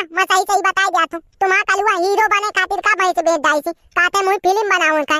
ना हाँ, मैं सही सही बता दिया तू तुम्हारा तो कलुआ हीरो बने खातिर का भाई से बेच दाई थी काते मुई फिल्म बनाऊं का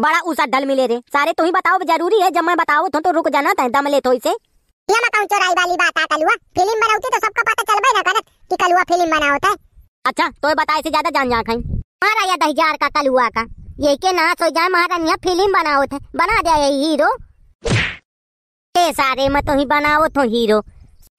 बड़ा उसा डल मिले रे सारे तू ही बताओ जरूरी है जब मैं बताओ तो, तो रुक जाना था दम ले तो इसे ये मैं कहूँ चोराई वाली बात आ कलुआ फिल्म बनाऊती तो सबको पता चल भाई ना करत कि कलुआ फिल्म बना होता है अच्छा तो बता इसे ज्यादा जान जा खाई मारा या दहजार का कलुआ का ये के ना सो जाए महारानिया फिल्म बना होता है बना दिया ये हीरो ए सारे मैं तो ही बनाओ तो हीरो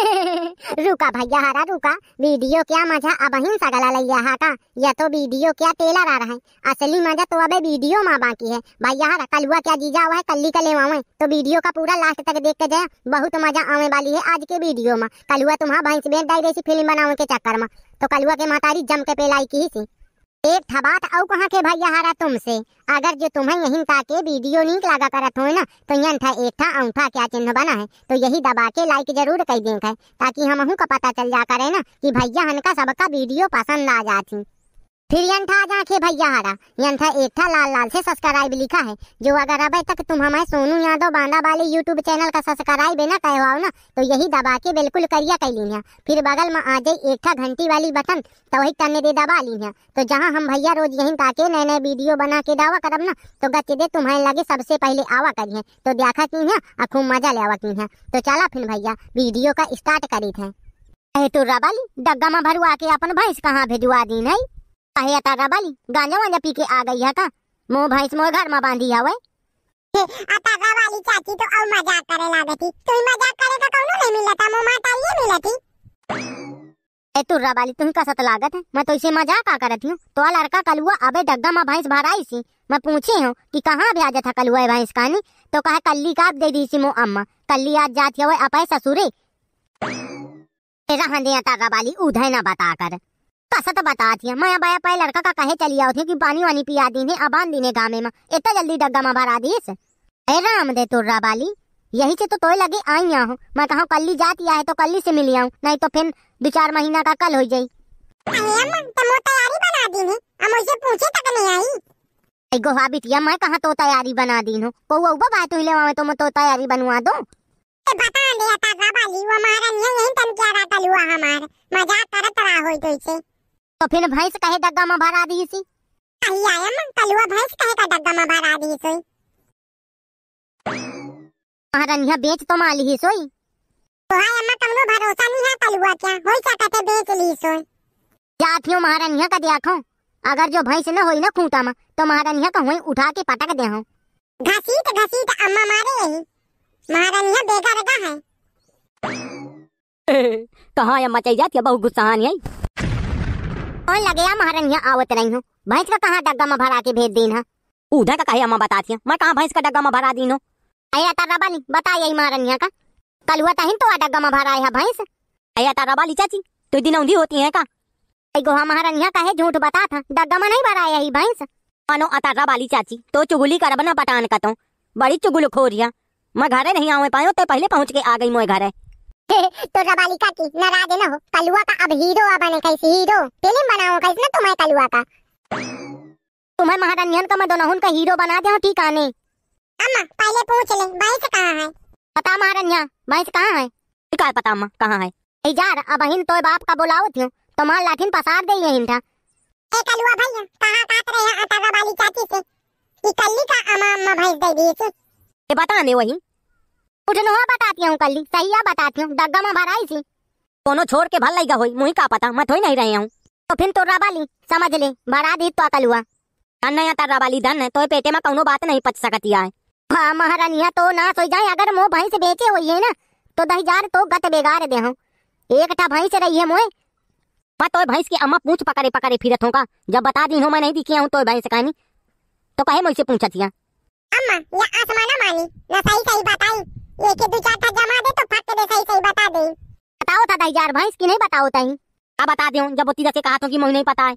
रुका भैया हरा रुका वीडियो क्या मजा अब सा गला लैया हा का यह तो वीडियो क्या टेलर आ रहा है असली मजा तो अबे वीडियो माँ बाकी है भैया हरा कल हुआ क्या जीजा हुआ है कल्ली कले हुआ तो वीडियो का पूरा लास्ट तक देख के जाए बहुत मजा आने वाली है आज के वीडियो में कल हुआ तुम्हारा भैंस बेन डायरेसी फिल्म बनावे के चक्कर में तो कल हुआ के मातारी जम के पेलाई की ही सी एक था बात औ कहाँ के भैया हारा तुमसे अगर जो तुम्हें यहीं ताके वीडियो नीक लगा करत हो ना तो यन था एक था औंठा क्या चिन्ह बना है तो यही दबा के लाइक जरूर कर दें ताकि हमहू का पता चल जा करे ना कि भैया हनका सबका वीडियो पसंद आ जाती फिर यंठा आजा भैया हरा यंथा एक था लाल लाल से सब्सक्राइब लिखा है जो अगर अब तक तुम हमारे सोनू यादव बांदा वाले यूट्यूब चैनल का सब्सक्राइब ना कहवाओ ना तो यही दबा के बिल्कुल करिया ली है फिर बगल में आ जाए एक था घंटी वाली बटन तो वही तने दे दबा लीहा तो जहाँ हम भैया रोज यही ताके नए नए वीडियो बना के दावा करब ना तो गच दे तुम्हारे लगे सबसे पहले आवा करी तो देखा की है और खूब मजा ले आवा की है तो चला फिर भैया वीडियो का स्टार्ट करी थे तो रबल डग्गा में भरुआ के अपन भैंस कहाँ भिजवा दी नहीं बाली गांजा वांजा पी के आ गई का मोह भैंस मोर घर में बांधी हवे वाली चाची तो मजाक करे तू मजाक करे तो कौनो नहीं माता ये ए तुम का सत लागत है मैं तो इसे मजाक आ करत हूँ तो लड़का कलुआ अबे डग्गा में भैंस भराई सी मैं पूछे हूँ कि कहाँ भी आ जाता कलुआ भैंस कानी तो कहे कल्ली काट दे दी सी मो अम्मा कल्ली आज जाती हवे अपै ससुरे रहन दे अतागा वाली ना बता कर कसा तो बता दिया मैं अब आया पाए लड़का का कहे चली आओ थे कि पानी वानी पिया दी ने अबान दी ने गामे में इतना जल्दी डग्गा में भरा दी ए राम दे तोरा बाली यही से तो तोय लगे आई आऊँ मैं कहा कल्ली जाती है तो कल्ली से मिली आऊँ नहीं तो फिर दो चार महीना का कल हो जाये एगो हा बिटिया मैं कहा तो तैयारी बना दी हूँ पौवा उबा बात हुई ले तो मैं तो तैयारी बनवा दो बता दे आता बाली वो नहीं यही तन क्या था लुआ हमार मजाक करत रहा होई तो इसे तो फिर भैंस कहे डग्गा में भरा दी सी आई आया मां कलुआ भैंस कहे का डग्गा में भरा दी सोई महारानिया बेच तो माली ही सोई तो हाय अम्मा कमनो भरोसा नहीं है कलुआ क्या होई क्या कहते बेच ली सोई जातियों महारानी का देखो अगर जो भैंस न होई ना खूंटा में तो महारानी का होई उठा के पटक दे हूं घसीट घसीट अम्मा मारे यही महारानी बेगा रगा है कहां अम्मा चाहिए जाती बहु गुस्सा आनी आई कौन लगे या महारनिया आवत रही हूँ भैंस का कहाँ डग्गा में भरा के भेज दीन है उधर का कहे अम्मा बताती हूँ मैं कहाँ भैंस का डग्गा में भरा दीन हूँ अया तारा बाली बता यही महारनिया का कल हुआ तहिन तो डग्गा में भरा है भैंस अया तारा बाली चाची तो दिन औंधी होती है का गोहा महारनिया कहे झूठ बता था डग्गा में नहीं भरा यही भैंस मानो अतारा बाली चाची तो चुगुली करब ना पटान का तो बड़ी चुगुल खोरिया मैं घरे नहीं आवे पायो तो पहले पहुंच के आ गई मोए घर है तो रबालिका की नाराज ना हो कलुआ का अब हीरो अब बने कैसे हीरो फिल्म बनाओ कैसे ना तुम्हें कलुआ का तुम्हें महारंजन का मैं दोनों का हीरो बना दे ठीक आने अम्मा पहले पूछ ले भाई से कहाँ है पता भाई से कहाँ है ठीक है पता अम्मा कहाँ है ए यार अब अहिन तो बाप का बुलाओ थियो तो मां लाठिन पसार दे ये हिंठा ए कलुआ भैया कहाँ काट रहे हैं अटा रबाली चाची से कि कल्ली का अम्मा अम्मा भाई दे दिए थे ए बता ने वही कुछ उठनो बताती हूँ कल सही बताती हूँ डग्गा में भराई सी कोनो छोड़ के भल लगा होई मुही का पता मैं थोड़ी नहीं रहे हूँ तो फिर तो रबाली समझ ले भरा दी तो अकल हुआ धन नहीं आता रबाली धन तो पेटे में कोनो बात नहीं पच सकती है हाँ महारानिया तो ना सोई जाए अगर मोह भैंस बेचे हुई है ना तो दही जार तो गत बेगार दे हूँ एक टा भैंस रही है मोए पर तो भैंस की अम्मा पूछ पकड़े पकड़े फिरत होगा जब बता दी हूँ मैं नहीं दिखी हूँ तो भैंस कहानी तो कहे मुझसे पूछा पूछतिया अम्मा ये आसमाना मानी ना सही सही बताई लेके दो चाटा जमा दे तो फट दे सही सही बता दे बताओ था दाई यार भाई इसकी नहीं बताओ तई क्या बता दियो जब वो तीजा से कहा तो कि मोई नहीं पता है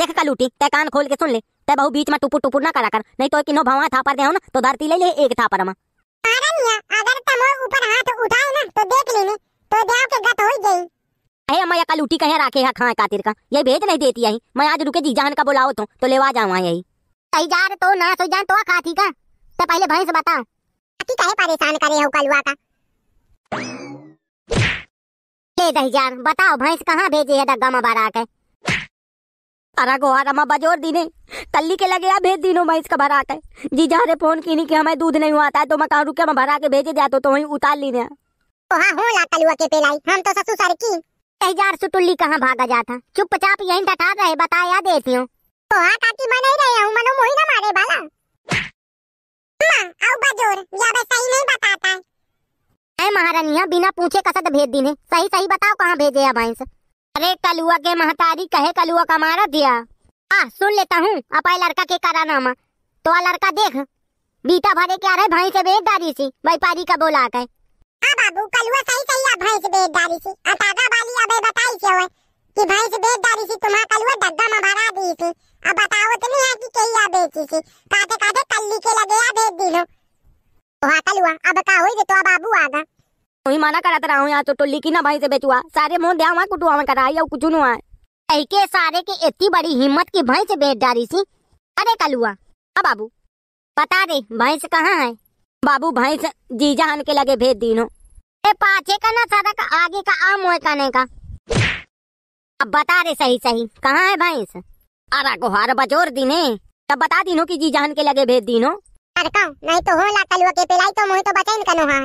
देख का लूटी तय कान खोल के सुन ले तय बहु बीच में टुपु टुपु ना करा कर नहीं तो एक नो भवा था पर ना तो धरती ले ले एक था पर अगर तमो ऊपर हाथ उठाए ना तो देख लेने तो देव के गत होई गई अरे अम्मा या का लूटी कहे राखे है खाए कातिर का ये भेज नहीं देती आई मैं आज रुके जी जान का बुलाओ तो तो लेवा जावा यही तई जा तो ना सोई तो जान तो खाती का तो पहले भैंस बताओ बाकी कहे परेशान करे हो कलुआ का ले दहीजान बताओ भैंस कहाँ भेजे है डग्गा में भरा के अरे गोहार अम्मा बजोर दीने तल्ली के लगे भेज दीनो भैंस का भरा के जी जा रे फोन कीनी कि हमें दूध नहीं आता है तो मैं कहा रुके मैं भरा के भेजे जातो तो वहीं उतार लीने ओहा हो ला कलुआ के पेलाई हम तो ससु सर की तहजार सुटुल्ली कहाँ भागा जाता चुपचाप यहीं डटा रहे बताया देती हूँ ओहा काकी मैं नहीं रही हूँ मनो मोही ना मारे बाला हाँ, महारानिया बिना पूछे कसद भेज दी ने सही सही बताओ कहाँ भेजे है भैंस अरे कलुआ के महतारी कहे कलुआ का मारा दिया आ हाँ, सुन लेता हूँ अपाय लड़का के करा नामा तो आ लड़का देख बीता भरे क्या रहे भाई से भेज दारी सी व्यापारी का बोला कहे हाँ बाबू कलुआ सही सही भाई से भेज दारी सी अतागा बताई क्यों है कि भाई से बेच डाली सी तुम्हारा कल कलुआ डग्गा में भरा दी सी अब बताओ तो नहीं है कि कहिया बेची सी काटे काटे कल लिखे लगे आ बेच दी लो तो कल हुआ अब का होई तो अब बाबू आगा वही माना करात रहा हूं यहां तो टोली की ना भाई से बेचुआ सारे मुंह दे आवा कुटुआ में कराई और कुछ नुआ ऐ के सारे के इतनी बड़ी हिम्मत की भाई से बेच डाली सी अरे कल हुआ अब बाबू बता दे भाई से कहां है बाबू भाई से जीजा हन के लगे भेज दीनो ए पाछे का ना सारा का आगे का आम होए का का अब बता रहे सही सही कहाँ है भैंस अरा गोहार बचोर दिने तब बता दिनो की जी जान के लगे भेज दिनो नहीं तो होला कलुआ के पिलाई तो मोहि तो बचैन कनो हां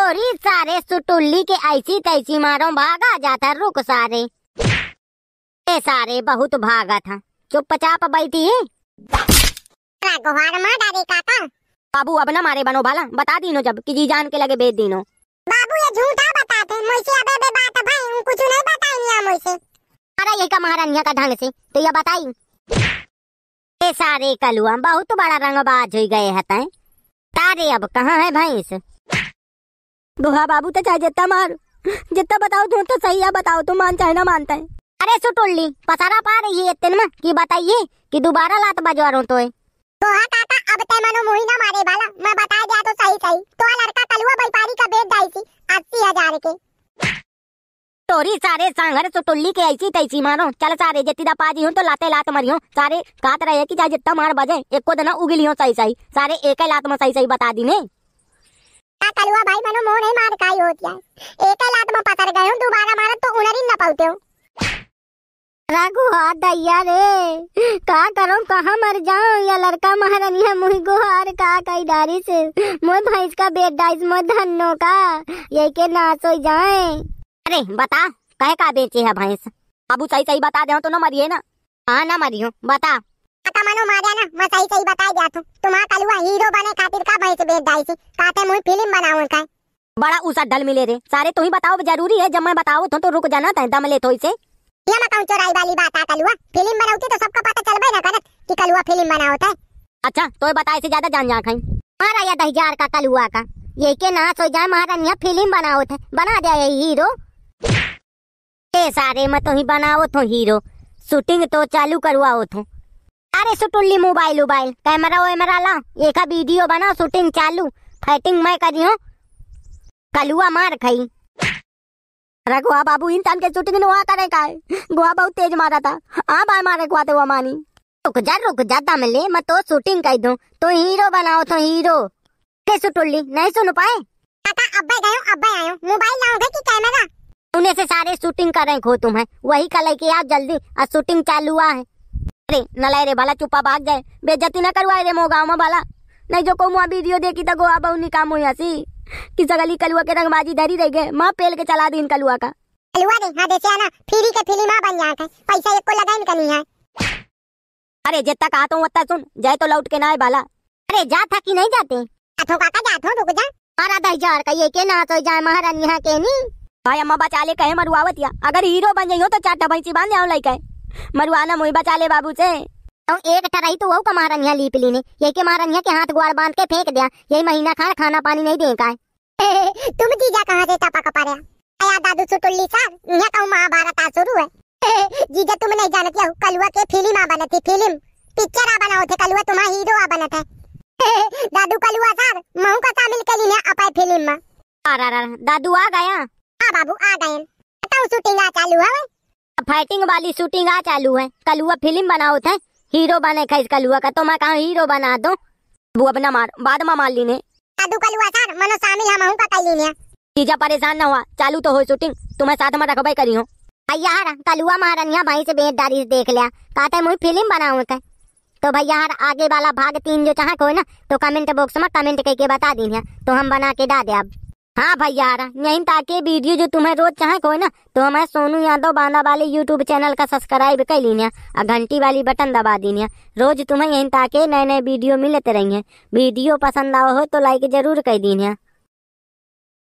तोरी सारे सुटुल्ली के ऐसी तैसी मारो भागा जाता रुक सारे ए सारे बहुत भागा था चुप चाप बैठी है हाँ, गोहार मार डाले काका बाबू अब ना मारे बनो भाला बता दीनो जब कि जी जान के लगे भेज दीनो बाबू ये झूठा बताते मुझसे अबे बे बात भाई कुछ नहीं बताई नहीं मुझसे मारा यही महारानिया का ढंग से तो यह बताई ए सारे कलुआ बहुत बड़ा रंगबाज हो गए है तय तारे अब कहा है भैंस बुहा बाबू तो चाहे जितना मार जितना बताओ तुम तो सही है बताओ तुम मान चाहे ना मानता है अरे सुटोली पसारा पा रही है इतने में कि बताइए कि दोबारा लात बाजवा रहा तो है तो हाँ काका अब ते मनो मुही ना मारे वाला मैं बता दिया तो सही सही तो हाँ लड़का कलुआ व्यापारी का बेच दाई थी अस्सी हजार के टोरी सारे सांगर सुटुल्ली के ऐसी तैसी मारो चल सारे दा पाजी हो तो लाते लात मरियो सारे कात रहे की जा जितना मार बजे एक को दना उगलियो सही सही सारे एक लात में सही सही बता दी ने का कलुआ भाई मनो मोह नहीं मार काई होत यार एक लात में पकड़ गए हूँ दोबारा मार तो उनरी न पाते हो रागु हा दैया रे का करो कहाँ मर जाऊं ये लड़का महारानी है मुही गुहार का कई डारी से मोर भैंस का बेड डाइस मोर धन्नो का ये के नाच हो जाए अरे बता कह का बेची है भैंस बाबू सही सही बता दे तो ना मरिए ना हाँ ना मरियो बता आता मनो मारिया ना मैं सही सही बता दिया तू तुम आ कल हुआ हीरो बने खातिर का भैंस बेच दाई थी काते मुई फिल्म बनाऊ का बड़ा उसा डल मिले रे सारे तू ही बताओ जरूरी है जब मैं बताओ तो, तो रुक जाना था दम ले तो इसे ये मैं मकाऊ चोराई वाली बात आ कल हुआ फिल्म बनाउती तो सबका पता चल भाई ना करत कि हुआ फिल्म बनावत है अच्छा तो बताए से ज्यादा जान जा खाई मारा हाँ, या दहजार का कलुआ का ये के ना सो जाए महारानिया फिल्म बनावत है बना दे हीरो ए सारे मत तो ही बनाओ थो हीरो शूटिंग तो चालू करवाओ थो अरे सुटुल्ली मोबाइल उबाइल कैमरा वैमरा ला एक वीडियो बनाओ शूटिंग चालू फाइटिंग मैं करी हूँ कलुआ मार खाई रघुआ बाबू इन टाइम के शूटिंग नुआ करे का है गोवा बहुत तेज मारा था हाँ भाई मारे गुआ तो मानी रुक जा रुक जा दम ले मैं तो शूटिंग कर दूँ तो हीरो बनाओ तो हीरो के सुटुल्ली नहीं सुन पाए अब गयो अब आयो मोबाइल लाऊंगा कि कैमरा उन्हें से सारे शूटिंग कर रहे हो तुम है वही कल लेके आप जल्दी आज शूटिंग चालू हुआ है अरे नलाय रे भला चुपा भाग गए बेजती ना करवाए रे मो गाँव में भला नहीं जो को मुआ वीडियो देखी तो गोवा बहु निकाम हुई हसी कि सगली कलुआ के रंगबाजी धरी रह गए माँ पेल के चला दी इन कलुआ का कलुआ नहीं हाँ देसे आना फ्री के फ्री माँ बन जाता पैसा एक को लगाइन का नहीं है अरे जितना कहता हूँ उतना सुन जाए तो लौट के ना आए भला अरे जा था कि नहीं जाते अथो काका जा जाथो रुक जा मारा हाँ, दही जार का ये के ना तो जाए महारानी यहाँ के नहीं भाई अम्मा बचा ले कहे मरुआवत या अगर हीरो बन जाइयो तो चाटा भैंसी बांध आओ लइका मरुआना मुई बचा ले बाबू से तो एक रही तो वो कमारनिया लीपली ने यही के मारनिया के हाथ गुआर बांध के फेंक दिया यही महीना खान खाना पानी नहीं देगा तुम की जीजा कहाँ से टपा कपा रहे आया दादू सुटुल्ली साहब यहाँ कहूँ महाभारत आ शुरू है जीजा तुम नहीं जानत हो कलुआ के फिल्म आ बनत थी फिल्म पिक्चर आ बनाओ थे कलुआ तुम्हारा हीरो आ बनत है दादू कलुआ सर मऊ का शामिल के लिए अपने फिल्म में आ रहा दादू आ गया हाँ बाबू आ गए बताओ शूटिंग आ चालू है फाइटिंग वाली शूटिंग आ चालू है कलुआ फिल्म बनाओ थे हीरो बने का इस कलुआ का तो मैं कहा हीरो बना दो वो अपना मार बाद में मार लीने साधु कलुआ सर मनो शामिल हम का कह लीने तीजा परेशान ना हुआ चालू तो हो शूटिंग तुम्हें साथ में रखबाई करी हो भैया यार कलुआ महारानिया भाई से बेहद से देख लिया कहते मुझे फिल्म बनाऊ थे तो भैया हर आगे वाला भाग तीन जो चाहे हो ना तो कमेंट बॉक्स में कमेंट करके बता दी तो हम बना के डा दे अब हाँ भैया यहीं ताकि वीडियो जो तुम्हें रोज चाहे कोई ना तो हमें सोनू यादव बांदा वाले यूट्यूब चैनल का सब्सक्राइब कर लीनिया और घंटी वाली बटन दबा दीनिया रोज तुम्हें यहीं ताकि नए नए वीडियो मिलते रहेंगे वीडियो पसंद आओ हो तो लाइक जरूर कर दीनिया